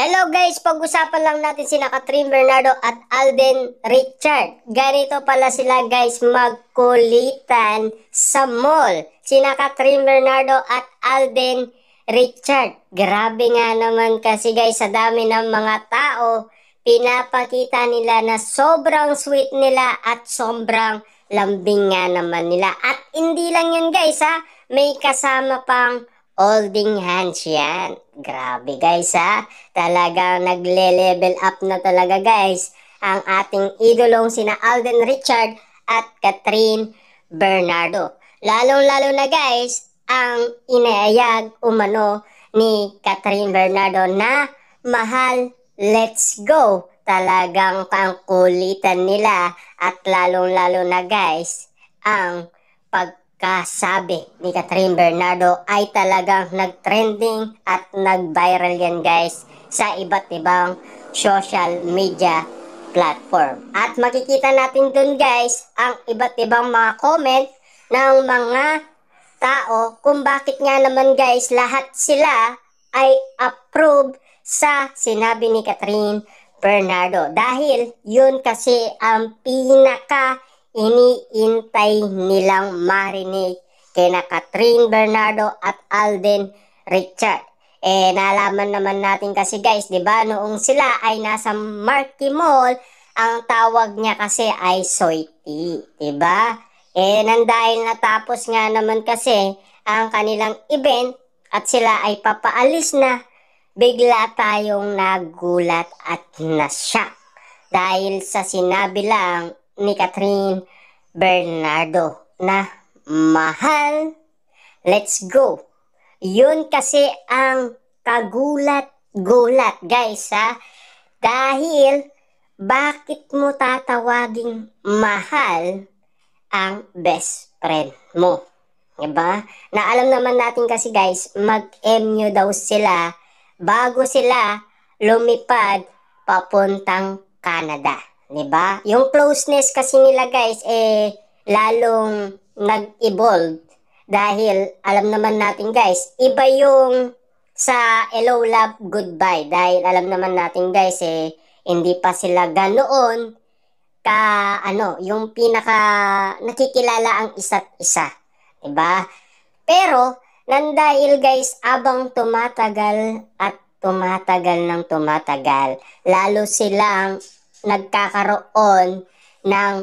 Hello guys, pag-usapan lang natin sina Katrin Bernardo at Alden Richard. Ganito pala sila guys magkulitan sa mall. Sina Katrin Bernardo at Alden Richard. Grabe nga naman kasi guys sa dami ng mga tao, pinapakita nila na sobrang sweet nila at sobrang lambing nga naman nila. At hindi lang yun guys ha, may kasama pang Holding hands yan. Grabe guys ha. Talagang nagle-level up na talaga guys ang ating idolong sina Alden Richard at Catherine Bernardo. Lalong-lalo na guys ang inayag umano ni Catherine Bernardo na mahal, let's go. Talagang pangkulitan nila at lalong-lalo na guys ang pag kasabi ni Catherine Bernardo ay talagang nag-trending at nag-viral yan guys sa iba't ibang social media platform. At makikita natin dun guys ang iba't ibang mga comment ng mga tao kung bakit nga naman guys lahat sila ay approve sa sinabi ni Catherine Bernardo. Dahil yun kasi ang pinaka iniintay nilang marinig kina Catherine Bernardo at Alden Richard. Eh, nalaman naman natin kasi guys, di ba, noong sila ay nasa Marky Mall, ang tawag niya kasi ay Soiti, di ba? Eh, nang dahil natapos nga naman kasi ang kanilang event at sila ay papaalis na, bigla tayong nagulat at nasyak dahil sa sinabi lang ni Catherine Bernardo na mahal, let's go. Yun kasi ang kagulat-gulat guys ha. Dahil bakit mo tatawaging mahal ang best friend mo? Diba? Na alam naman natin kasi guys, mag-MU daw sila bago sila lumipad papuntang Canada. 'Di ba? Yung closeness kasi nila guys eh lalong nag-evolve dahil alam naman natin guys, iba yung sa Hello Love Goodbye dahil alam naman natin guys eh hindi pa sila ganoon ka ano, yung pinaka nakikilala ang isa't isa, 'di ba? Pero nang guys abang tumatagal at tumatagal ng tumatagal, lalo silang nagkakaroon ng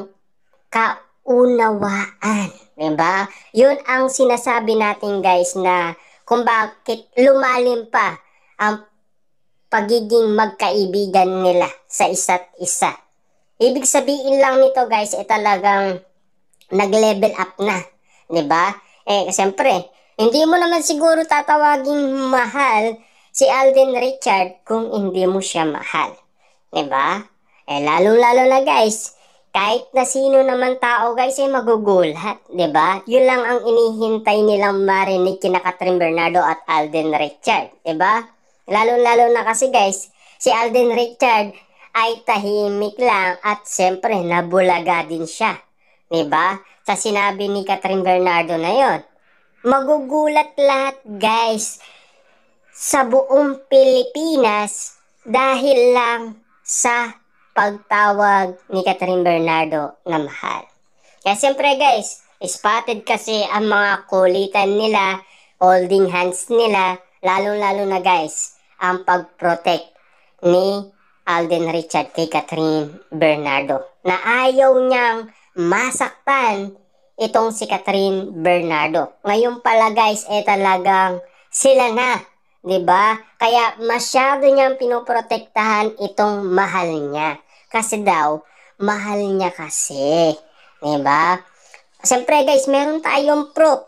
kaunawaan. Diba? Yun ang sinasabi natin guys na kung bakit lumalim pa ang pagiging magkaibigan nila sa isa't isa. Ibig sabihin lang nito guys, eh talagang nag-level up na. ba? Diba? Eh, siyempre, hindi mo naman siguro tatawaging mahal si Alden Richard kung hindi mo siya mahal. ba? Diba? Eh, lalong-lalo na guys, kahit na sino naman tao guys ay magugulat, ba? Diba? Yun lang ang inihintay nilang marinig kina Catherine Bernardo at Alden Richard, ba? Diba? Lalo-lalo na kasi guys, si Alden Richard ay tahimik lang at siyempre nabulaga din siya, ba? Diba? Sa sinabi ni Catherine Bernardo na yon, magugulat lahat guys sa buong Pilipinas dahil lang sa pagtawag ni Catherine Bernardo na mahal. Kaya siyempre guys, spotted kasi ang mga kulitan nila, holding hands nila, lalo-lalo na guys, ang pag-protect ni Alden Richard kay Catherine Bernardo na ayaw niyang masaktan itong si Catherine Bernardo. Ngayon pala guys, eh talagang sila na, 'di ba? Kaya masyado niyang pinoprotektahan itong mahal niya. Kasi daw, mahal niya kasi. 'Di ba? Siyempre guys, meron tayong proof.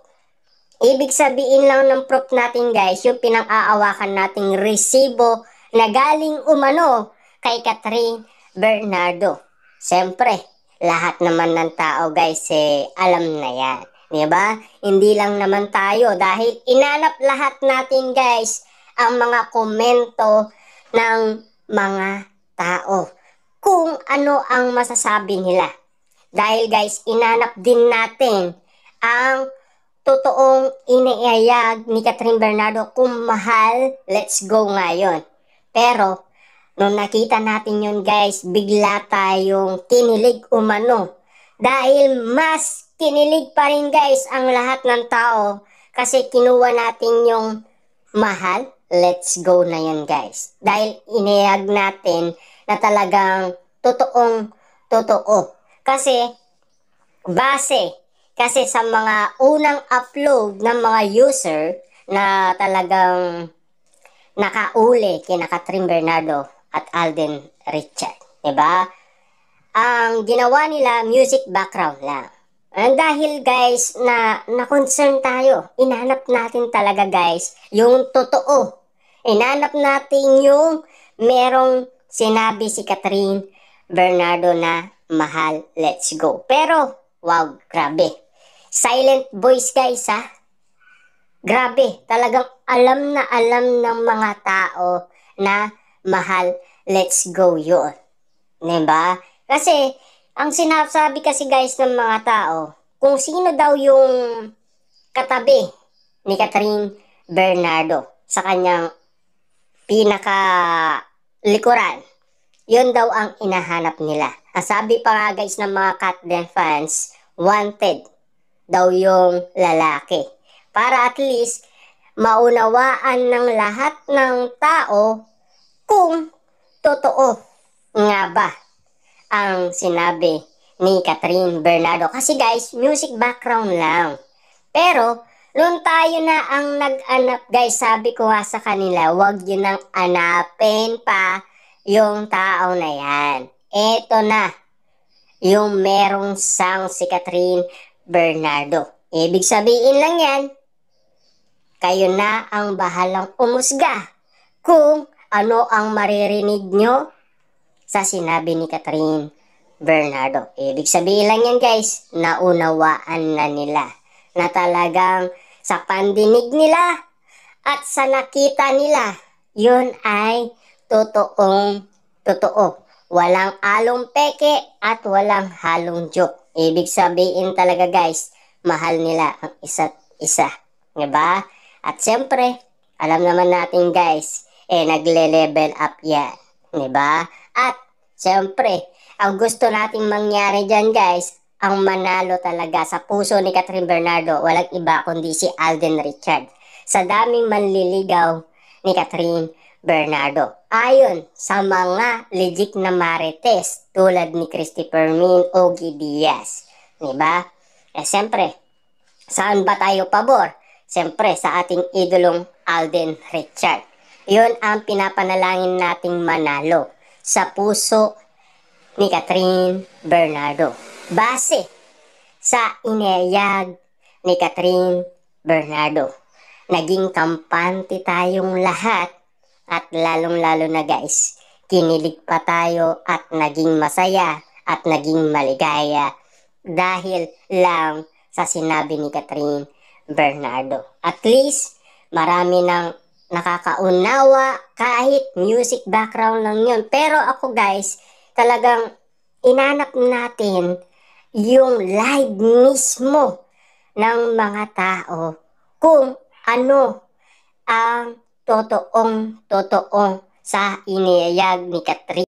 Ibig sabihin lang ng proof natin guys, yung pinang-aawakan nating resibo na galing umano kay Catherine Bernardo. Siyempre, lahat naman ng tao guys eh, alam na yan. Diba? Hindi lang naman tayo dahil inanap lahat natin guys ang mga komento ng mga tao kung ano ang masasabi nila. Dahil guys, inanap din natin ang totoong iniayag ni Catherine Bernardo kung mahal, let's go ngayon. Pero, nung nakita natin yun guys, bigla tayong kinilig umano. Dahil mas kinilig pa rin guys ang lahat ng tao kasi kinuha natin yung mahal, let's go na yun guys. Dahil inayag natin na talagang totoong totoo. Kasi base kasi sa mga unang upload ng mga user na talagang nakauli kina Katrin Bernardo at Alden Richard, 'di ba? Ang ginawa nila music background lang. And dahil guys na na-concern tayo, inanap natin talaga guys yung totoo. Inanap natin yung merong Sinabi si Catherine Bernardo na mahal, let's go. Pero, wow, grabe. Silent voice guys ha. Grabe, talagang alam na alam ng mga tao na mahal, let's go yun. Diba? Kasi, ang sinasabi kasi guys ng mga tao, kung sino daw yung katabi ni Catherine Bernardo sa kanyang pinaka likuran. Yun daw ang inahanap nila. Ang sabi pa nga guys ng mga Catden fans, wanted daw yung lalaki. Para at least maunawaan ng lahat ng tao kung totoo nga ba ang sinabi ni Catherine Bernardo. Kasi guys, music background lang. Pero noon tayo na ang nag-anap guys, sabi ko nga sa kanila, wag yun nang anapin pa yung tao na yan. Eto na, yung merong sang si Catherine Bernardo. Ibig sabihin lang yan, kayo na ang bahalang umusga kung ano ang maririnig nyo sa sinabi ni Catherine Bernardo. Ibig sabihin lang yan guys, naunawaan na nila na talagang sa pandinig nila at sa nakita nila, yun ay totoong totoo. Walang along peke at walang halong joke. Ibig sabihin talaga guys, mahal nila ang isa't isa. ba? At siyempre, alam naman natin guys, eh nagle-level up yan. ba? At siyempre, ang gusto nating mangyari dyan guys ang manalo talaga sa puso ni Catherine Bernardo, walang iba kundi si Alden Richard. Sa daming manliligaw ni Catherine Bernardo. Ayon sa mga legit na marites tulad ni Christopher Min o Gidias. Diba? Eh siyempre, saan ba tayo pabor? Siyempre, sa ating idolong Alden Richard. Yun ang pinapanalangin nating manalo sa puso ni Catherine Bernardo base sa iniyag ni Catherine Bernardo. Naging kampante tayong lahat at lalong-lalo na guys, kinilig pa tayo at naging masaya at naging maligaya dahil lang sa sinabi ni Catherine Bernardo. At least, marami nang nakakaunawa kahit music background lang yun. Pero ako guys, talagang inanap natin yung live mismo ng mga tao kung ano ang totoong totoo sa iniyayag ni Katrina.